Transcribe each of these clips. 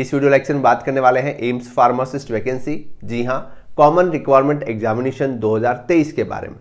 इस video lecture में बात करने वाले हैं एम्स फार्मासिस्ट वैकेंसी जी हाँ कॉमन रिक्वायरमेंट एग्जामिनेशन 2023 के बारे में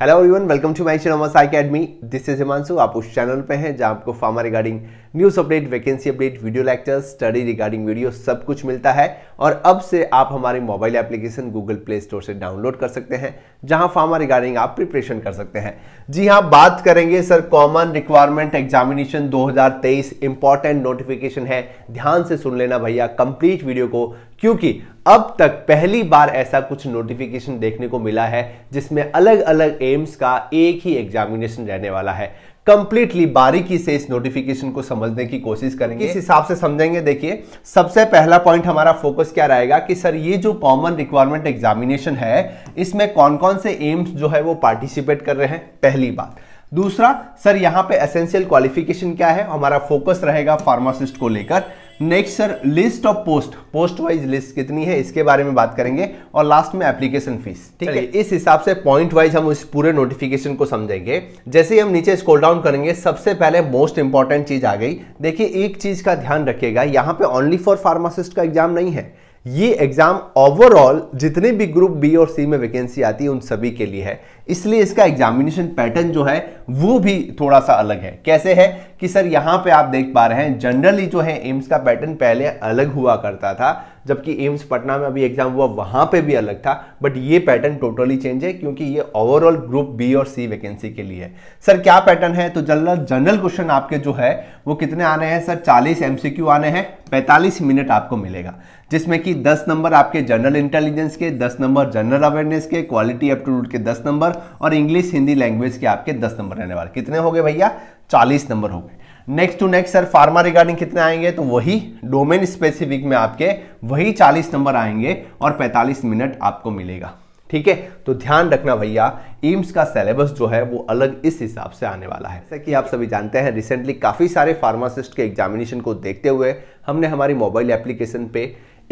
hello everyone welcome to my channel academy this is Himanshu आप उस चैनल पे हैं जहां आपको pharma regarding news update vacancy update video lecture study regarding video सब कुछ मिलता है और अब से आप हमारे mobile application Google play store से डाउनलोड कर सकते हैं जहां फार्मा रिगार्डिंग आप प्रिपरेशन कर सकते हैं जी हाँ बात करेंगे sir common requirement examination 2023 important notification है ध्यान से सुन लेना भैया कंप्लीट वीडियो को क्योंकि अब तक पहली बार ऐसा कुछ नोटिफिकेशन देखने को मिला है जिसमें अलग अलग एम्स का एक ही एग्जामिनेशन रहने वाला है कंप्लीटली बारीकी से इस नोटिफिकेशन को समझने की कोशिश करेंगे इस हिसाब से समझेंगे देखिए सबसे पहला पॉइंट हमारा फोकस क्या रहेगा कि सर ये जो कॉमन रिक्वायरमेंट एग्जामिनेशन है इसमें कौन कौन से एम्स जो है वो पार्टिसिपेट कर रहे हैं पहली बात दूसरा सर यहाँ पे एसेंशियल क्वालिफिकेशन क्या है हमारा फोकस रहेगा फार्मासिस्ट को लेकर next sir list of post post wise list कितनी है इसके बारे में बात करेंगे और लास्ट में एप्लीकेशन फीस ठीक है इस हिसाब से पॉइंट वाइज हम इस पूरे नोटिफिकेशन को समझेंगे जैसे ही हम नीचे स्क्रॉल डाउन करेंगे सबसे पहले मोस्ट इंपॉर्टेंट चीज आ गई देखिए एक चीज का ध्यान रखिएगा यहाँ पे ओनली फॉर फार्मासिस्ट का एग्जाम नहीं है ये एग्जाम ओवरऑल जितने भी ग्रुप बी और सी में वैकेंसी आती है उन सभी के लिए है इसलिए इसका एग्जामिनेशन पैटर्न जो है वो भी थोड़ा सा अलग है कैसे है कि सर यहाँ पे आप देख पा रहे हैं जनरली जो है एम्स का पैटर्न पहले अलग हुआ करता था जबकि एम्स पटना में अभी एग्जाम हुआ वहाँ पे भी अलग था बट ये पैटर्न टोटली चेंज है क्योंकि ये ओवरऑल ग्रुप बी और सी वैकेंसी के लिए है सर क्या पैटर्न है तो जनरल जनरल क्वेश्चन आपके जो है वो कितने आने हैं सर 40 एमसीक्यू आने हैं 45 मिनट आपको मिलेगा जिसमें कि 10 नंबर आपके जनरल इंटेलिजेंस के 10 नंबर जनरल अवेयरनेस के क्वालिटी एप्टीट्यूड के 10 नंबर और इंग्लिश हिंदी लैंग्वेज के आपके दस नंबर रहने वाले कितने हो गए भैया चालीस नंबर हो गए next to next sir pharma regarding कितने आएंगे तो वही डोमेन स्पेसिफिक में आपके वही चालीस नंबर आएंगे और पैंतालीस मिनट आपको मिलेगा ठीक है तो ध्यान रखना भैया एम्स का सिलेबस जो है वो अलग इस हिसाब से आने वाला है जैसा कि आप सभी जानते हैं रिसेंटली काफ़ी सारे फार्मासिस्ट के एग्जामिनेशन को देखते हुए हमने हमारी मोबाइल एप्लीकेशन पे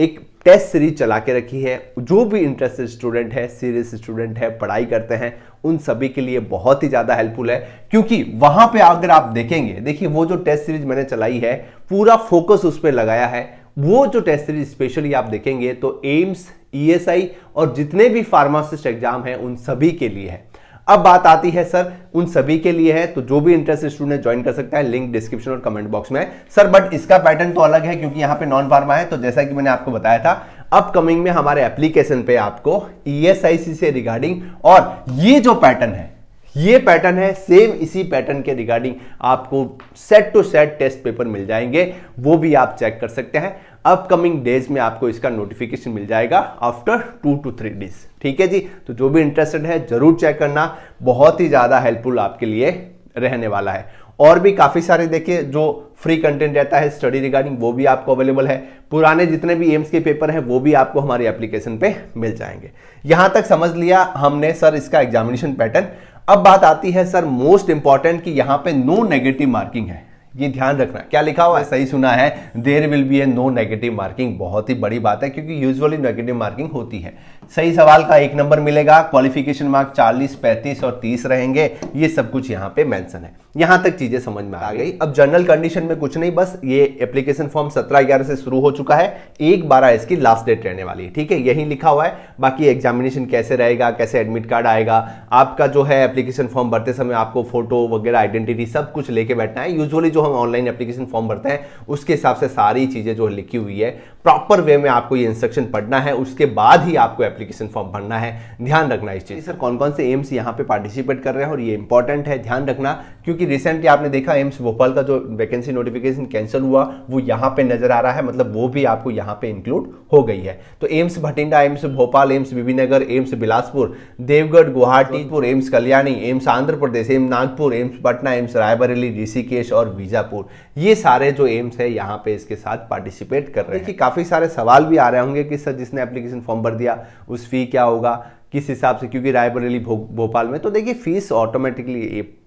एक टेस्ट सीरीज चला के रखी है जो भी इंटरेस्टेड स्टूडेंट है सीरियस स्टूडेंट है पढ़ाई करते हैं उन सभी के लिए बहुत ही ज़्यादा हेल्पफुल है क्योंकि वहां पे अगर आप देखेंगे देखिए वो जो टेस्ट सीरीज मैंने चलाई है पूरा फोकस उस पर लगाया है वो जो टेस्ट सीरीज स्पेशली आप देखेंगे तो एम्स ईएसआई e और जितने भी फार्मासिस्ट एग्जाम है उन सभी के लिए है अब बात आती है सर उन सभी के लिए है तो जो भी इंटरेस्ट स्टूडेंट ज्वाइन कर सकता है लिंक डिस्क्रिप्शन और कमेंट बॉक्स में है सर बट इसका पैटर्न तो अलग है क्योंकि यहां पे नॉन फार्मा है तो जैसा कि मैंने आपको बताया था अपकमिंग में हमारे एप्लीकेशन पे आपको ई e से रिगार्डिंग और ये जो पैटर्न है ये पैटर्न है सेम इसी पैटर्न के रिगार्डिंग आपको set to set test paper मिल जाएंगे वो भी आप चेक कर सकते हैं अपकमिंग डेज में आपको इसका नोटिफिकेशन मिल जाएगा after two to three days ठीक है जी तो जो भी इंटरेस्टेड है जरूर चेक करना बहुत ही ज़्यादा हेल्पफुल आपके लिए रहने वाला है और भी काफ़ी सारे देखिए जो फ्री कंटेंट रहता है स्टडी रिगार्डिंग वो भी आपको अवेलेबल है पुराने जितने भी एम्स के पेपर हैं वो भी आपको हमारी एप्लीकेशन पे मिल जाएंगे यहां तक समझ लिया हमने सर इसका एग्जामिनेशन पैटर्न अब बात आती है सर मोस्ट इंपॉर्टेंट कि यहां पे नो नेगेटिव मार्किंग है ये ध्यान रखना क्या लिखा हुआ है हाँ। सही सुना है there will be a no negative marking बहुत ही बड़ी बात है क्योंकि यूजुअली नेगेटिव मार्किंग होती है सही सवाल का एक नंबर मिलेगा क्वालिफिकेशन मार्क 40, 35 और 30 रहेंगे ये सब कुछ यहाँ पे मेंशन है यहाँ तक चीज़ें समझ में आ गई अब जनरल कंडीशन में कुछ नहीं बस ये एप्लीकेशन फॉर्म सत्रह ग्यारह से शुरू हो चुका है एक बारह इसकी लास्ट डेट रहने वाली है ठीक है यही लिखा हुआ है बाकी एग्जामिनेशन कैसे रहेगा कैसे एडमिट कार्ड आएगा आपका जो है एप्लीकेशन फॉर्म भरते समय आपको फोटो वगैरह आइडेंटिटी सब कुछ लेके बैठना है यूजली जो हम ऑनलाइन एप्लीकेशन फॉर्म भरते हैं उसके हिसाब से सारी चीज़ें जो लिखी हुई है प्रॉपर वे में आपको ये इंस्ट्रक्शन पढ़ना है उसके बाद ही आपको एप्लीकेशन फॉर्म भरना है ध्यान रखना इस चीज़ सर कौन कौन से एम्स यहाँ पे पार्टिसिपेट कर रहे हैं और ये इंपॉर्टेंट है ध्यान रखना क्योंकि रिसेंटली आपने देखा एम्स भोपाल का जो वैकेंसी नोटिफिकेशन कैंसिल हुआ वो यहाँ पे नजर आ रहा है मतलब वो भी आपको यहाँ पे इंक्लूड हो गई है तो AIIMS Bathinda AIIMS Bhopal AIIMS Bibinagar AIIMS Bilaspur देवगढ़ गुवाहाटीपुर AIIMS Kalyani AIIMS Andhra Pradesh AIIMS Nagpur AIIMS Patna AIIMS Raebareli Rishikesh और विजय मिर्जापुर ये सारे जो एम्स है यहाँ पे इसके साथ पार्टिसिपेट कर रहे हैं कि काफ़ी सारे सवाल भी आ रहे होंगे कि सर जिसने एप्लीकेशन फॉर्म भर दिया उस फी क्या होगा किस हिसाब से क्योंकि रायबरेली भोपाल में तो देखिए फीस ऑटोमेटिकली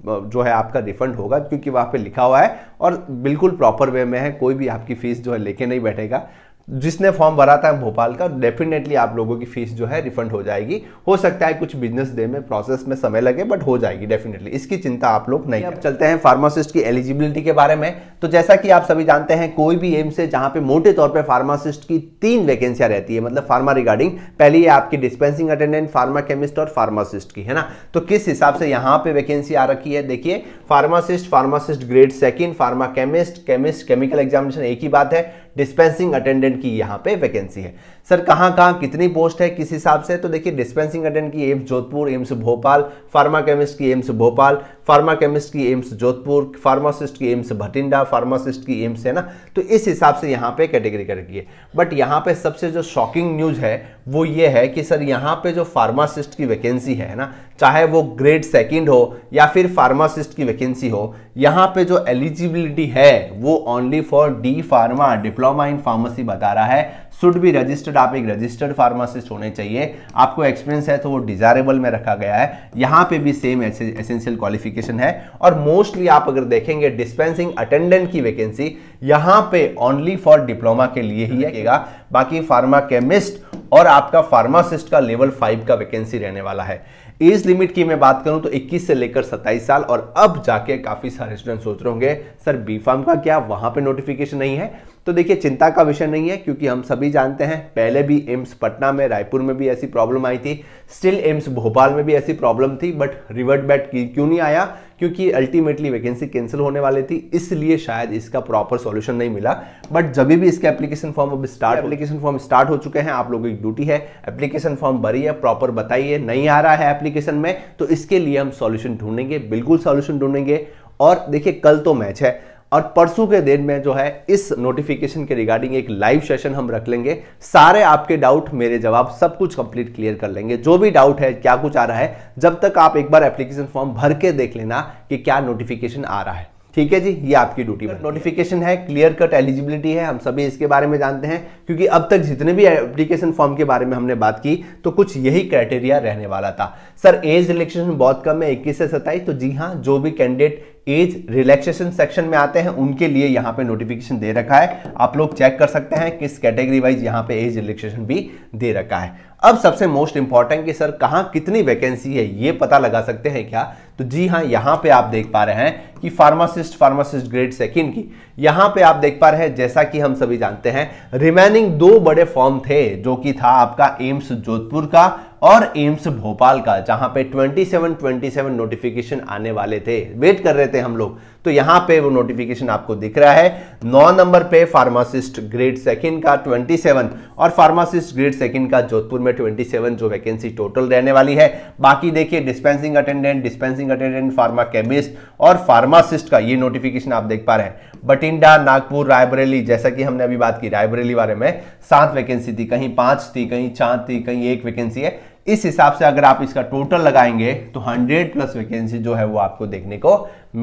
जो है आपका रिफंड होगा क्योंकि वहाँ पे लिखा हुआ है और बिल्कुल प्रॉपर वे में है कोई भी आपकी फीस जो है लेके नहीं बैठेगा जिसने फॉर्म भरा था भोपाल का डेफिनेटली आप लोगों की फीस जो है रिफंड हो जाएगी हो सकता है कुछ बिजनेस डे में प्रोसेस में समय लगे बट हो जाएगी डेफिनेटली इसकी चिंता आप लोग नहीं अब चलते हैं फार्मासिस्ट की एलिजिबिलिटी के बारे में तो जैसा कि आप सभी जानते हैं कोई भी एम्स है जहां पे मोटे तौर पर फार्मासिस्ट की तीन वैकेंसियां रहती है मतलब फार्मा रिगार्डिंग पहली है आपकी डिस्पेंसिंग अटेंडेंट फार्मा केमिस्ट और फार्मासिस्ट की है ना तो किस हिसाब से यहाँ पे वैकेंसी आ रखी है देखिए pharmacist pharmacist grade second pharma chemist chemist chemical examination एक ही बात है डिस्पेंसिंग अटेंडेंट की यहाँ पे वैकेंसी है सर कहाँ कहाँ कितनी पोस्ट है किस हिसाब से तो देखिए डिस्पेंसिंग अटेंडेंट की AIIMS Jodhpur AIIMS Bhopal pharma chemist की एम्स भोपाल फार्मा केमिस्ट की एम्स जोधपुर फार्मासिस्ट की एम्स भटिंडा फार्मासिस्ट की एम्स है ना तो इस हिसाब से यहाँ पे कैटेगरी कर रखी है बट यहाँ पे सबसे जो शॉकिंग न्यूज़ है वो ये है कि सर यहाँ पे जो फार्मासिस्ट की वैकेंसी है ना चाहे वो ग्रेड सेकंड हो या फिर फार्मासिस्ट की वैकेंसी हो यहाँ पे जो एलिजिबिलिटी है वो only for D pharma diploma in pharmacy बता रहा है शुड बी रजिस्टर्ड आप एक रजिस्टर्ड फार्मासिस्ट होने चाहिए आपको एक्सपीरियंस है तो वो डिजायरेबल में रखा गया है यहाँ पे भी सेम एसेंशियल क्वालिफिकेशन है और मोस्टली आप अगर देखेंगे डिस्पेंसिंग अटेंडेंट की वैकेंसी यहाँ पे ओनली फॉर डिप्लोमा के लिए ही रहेगा बाकी फार्मा केमिस्ट और आपका फार्मासिस्ट का लेवल फाइव का वैकेंसी रहने वाला है एज लिमिट की मैं बात करूं तो 21 से लेकर 27 साल और अब जाके काफ़ी सारे स्टूडेंट सोच रहे होंगे सर बी फार्म का क्या वहां पे नोटिफिकेशन नहीं है तो देखिए चिंता का विषय नहीं है क्योंकि हम सभी जानते हैं पहले भी एम्स पटना में रायपुर में भी ऐसी प्रॉब्लम आई थी स्टिल एम्स भोपाल में भी ऐसी प्रॉब्लम थी बट रिवर्ट बैट क्यों नहीं आया क्योंकि अल्टीमेटली वैकेंसी कैंसिल होने वाली थी इसलिए शायद इसका प्रॉपर सॉल्यूशन नहीं मिला बट जब भी इसके एप्लीकेशन फॉर्म अब स्टार्ट एप्लीकेशन फॉर्म स्टार्ट हो चुके हैं आप लोगों की ड्यूटी है एप्लीकेशन फॉर्म भरी है प्रॉपर बताइए नहीं आ रहा है एप्लीकेशन में तो इसके लिए हम सोल्यूशन ढूंढेंगे बिल्कुल सॉल्यूशन ढूंढेंगे और देखिए कल तो मैच है और परसों के दिन में जो है इस नोटिफिकेशन के रिगार्डिंग एक लाइव सेशन हम रख लेंगे सारे आपके डाउट मेरे जवाब सब कुछ कंप्लीट क्लियर कर लेंगे जो भी डाउट है क्या कुछ आ रहा है जब तक आप एक बार एप्लीकेशन फॉर्म भर के देख लेना कि क्या नोटिफिकेशन आ रहा है ठीक है जी ये आपकी ड्यूटी है नोटिफिकेशन है क्लियर कट एलिजिबिलिटी है हम सभी इसके बारे में जानते हैं क्योंकि अब तक जितने भी एप्लीकेशन फॉर्म के बारे में हमने बात की तो कुछ यही क्राइटेरिया रहने वाला था सर एज रिलेक्सेशन बहुत कम है इक्कीस से सत्ताईस तो जी हाँ जो भी कैंडिडेट एज रिलैक्सेशन सेक्शन में आते हैं उनके लिए यहाँ पे नोटिफिकेशन दे रखा है आप लोग चेक कर सकते हैं किस कैटेगरी वाइज यहाँ पे एज रिलैक्सेशन भी दे रखा है अब सबसे मोस्ट इंपॉर्टेंट कि सर कहाँ कितनी वैकेंसी है ये पता लगा सकते हैं क्या तो जी हाँ यहाँ पे आप देख पा रहे हैं कि फार्मासिस्ट फार्मासिस्ट ग्रेड सेकेंड की यहाँ पे आप देख पा रहे हैं जैसा कि हम सभी जानते हैं रिमेनिंग दो बड़े फॉर्म थे जो कि था आपका एम्स जोधपुर का और एम्स भोपाल का जहां पे 27 27 नोटिफिकेशन आने वाले थे वेट कर रहे थे हम लोग तो यहां पे वो नोटिफिकेशन आपको दिख रहा है नौ नंबर पे फार्मासिस्ट ग्रेड सेकंड का 27 और फार्मासिस्ट ग्रेड सेकंड का जोधपुर में 27 जो वैकेंसी टोटल रहने वाली है बाकी देखिए dispensing attendant dispensing attendant pharma chemist और फार्मासिस्ट का ये नोटिफिकेशन आप देख पा रहे हैं बटिंडा नागपुर रायबरेली जैसा कि हमने अभी बात की रायबरेली बारे में सात वैकेंसी थी कहीं पांच थी कहीं चार थी कहीं एक वैकेंसी है इस हिसाब से अगर आप इसका टोटल लगाएंगे तो 100 प्लस वैकेंसी जो है वो आपको देखने को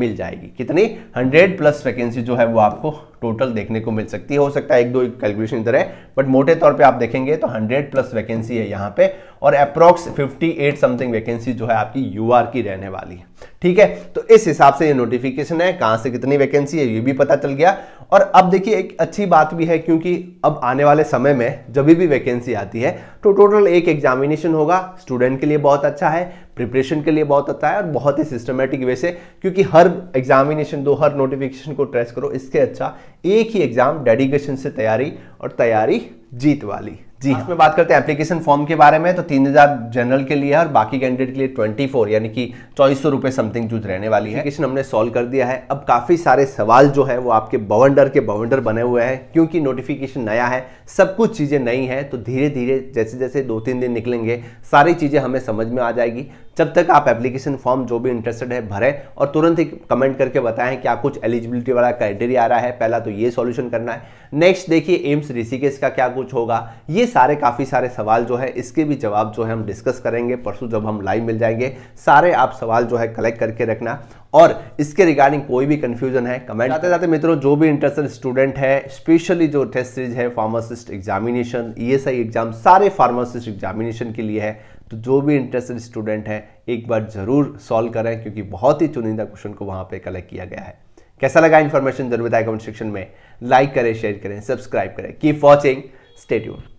मिल जाएगी कितनी 100 प्लस वैकेंसी जो है वो आपको टोटल देखने को मिल सकती है हो सकता है एक दो कैलकुलेशन इधर है बट मोटे तौर पे आप देखेंगे तो 100 प्लस वैकेंसी है यहाँ पे और अप्रोक्स 58 समथिंग वैकेंसी जो है आपकी यूआर की रहने वाली है ठीक है तो इस हिसाब से ये नोटिफिकेशन है कहां से कितनी वैकेंसी है ये भी पता चल गया और अब देखिए एक अच्छी बात भी है क्योंकि अब आने वाले समय में जब भी वैकेंसी आती है तो टोटल एक एग्जामिनेशन होगा स्टूडेंट के लिए बहुत अच्छा है प्रिपरेशन के लिए बहुत अच्छा है और बहुत ही सिस्टमेटिक वे से क्योंकि हर एग्जामिनेशन दो हर नोटिफिकेशन को ट्रेस करो इसके अच्छा एक ही एग्जाम डेडिकेशन से तैयारी और तैयारी जीत वाली जी हाँ। में बात करते हैं एप्लीकेशन फॉर्म के बारे में तो तीन हज़ार जनरल के लिए और बाकी कैंडिडेट के लिए ट्वेंटी फोर यानी कि चौबीस सौ रुपए समथिंग जूझ रहने वाली है एप्लीकेशन हमने सॉल्व कर दिया है अब काफ़ी सारे सवाल जो है वो आपके बवंडर के बवंडर बने हुए हैं क्योंकि नोटिफिकेशन नया है सब कुछ चीज़ें नई है तो धीरे धीरे जैसे जैसे दो तीन दिन निकलेंगे सारी चीज़ें हमें समझ में आ जाएगी जब तक आप एप्लीकेशन फॉर्म जो भी इंटरेस्टेड है भरें और तुरंत ही कमेंट करके बताएं कि आप कुछ एलिजिबिलिटी वाला क्राइटेरिया आ रहा है पहला तो ये सॉल्यूशन करना है नेक्स्ट देखिए एम्स ऋषिकेश का क्या कुछ होगा ये सारे काफ़ी सारे सवाल जो है इसके भी जवाब जो है हम डिस्कस करेंगे परसों जब हम लाइव मिल जाएंगे सारे आप सवाल जो है कलेक्ट करके रखना और इसके रिगार्डिंग कोई भी कंफ्यूजन है कमेंट जाते जाते मित्रों जो भी इंटरेस्टेड स्टूडेंट है स्पेशली जो टेस्ट सीरीज है फार्मासिस्ट एग्जामिनेशन ई एग्जाम सारे फार्मासिस्ट एग्जामिनेशन के लिए है तो जो भी इंटरेस्टेड स्टूडेंट हैं एक बार ज़रूर सॉल्व करें क्योंकि बहुत ही चुनिंदा क्वेश्चन को वहाँ पर कलेक्ट किया गया है कैसा लगा इन्फॉर्मेशन जरूर बताएं कमेंट सेक्शन में लाइक करें शेयर करें सब्सक्राइब करें कीप वॉचिंग स्टेट्यून